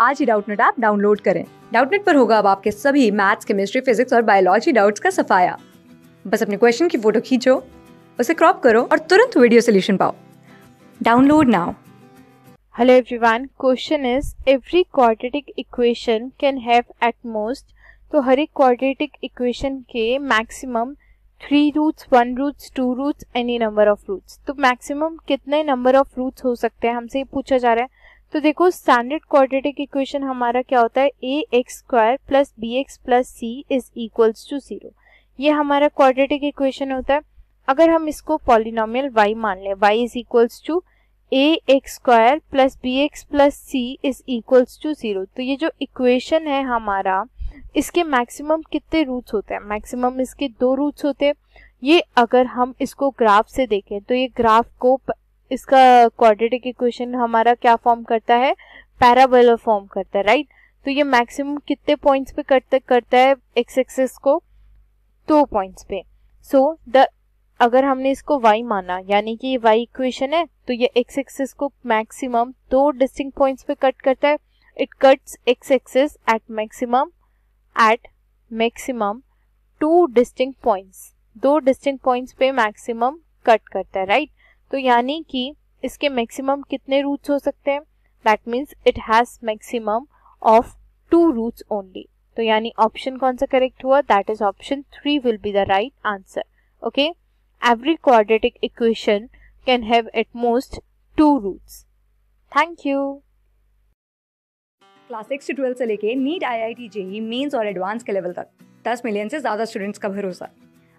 आज ही Doubtnut app download करें डाउटनेट पर होगा अब आपके सभी मैथ्स केमिस्ट्री फिजिक्स और बायोलॉजी डाउट्स का सफाया बस अपने क्वेश्चन की फोटो खींचो उसे क्रॉप करो और तुरंत वीडियो सोल्यूशन पाओ download now hello everyone question is every quadratic equation can have at most तो हर एक क्वाड्रेटिक इक्वेशन के maximum three roots one roots two roots any number of roots तो मैक्सिमम कितने नंबर ऑफ रूट्स हो सकते हैं हमसे ये पूछा जा रहा है तो देखो स्टैंडर्ड क्वाड्रेटिक इक्वेशन हमारा क्या होता है a x square plus b x plus c is equals to zero ये हमारा क्वाड्रेटिक इक्वेशन होता है अगर हम इसको पॉलिनोमियल वाई मान लें y is equals to a x square plus b x plus c is equals to zero तो ये जो इक्वेशन है हमारा इसके मैक्सिमम कितने रूट्स होते हैं मैक्सिमम इसके दो रूट्स होते हैं ये अगर हम इसको ग्राफ से देखें तो ये ग्राफ को इसका क्वाड्रेटिक इक्वेशन हमारा क्या फॉर्म करता है पैराबोला फॉर्म करता है राइट तो ये मैक्सिमम कितने पॉइंट्स पे करते करता है एक्स एक्सेस को दो पॉइंट्स पे सो so, द अगर हमने इसको वाई माना यानी कि ये वाई इक्वेशन है तो ये एक्स एक्सेस को मैक्सिमम दो डिस्टिंग पॉइंट्स पे कट करता है it cuts x axis at maximum at maximum two distinct points दो डिस्टिंग पॉइंट्स पे मैक्सिमम कट करता है राइट तो यानी कि इसके मैक्सिमम कितने रूट्स हो सकते हैं that means it has maximum of two roots only तो यानी ऑप्शन कौन सा करेक्ट हुआ that is option three will be the right answer okay every quadratic equation can have at most two roots thank you class six से twelfth से लेके NEET I I T JEE mains और advance के level तक दस million से ज़्यादा students का भरोसा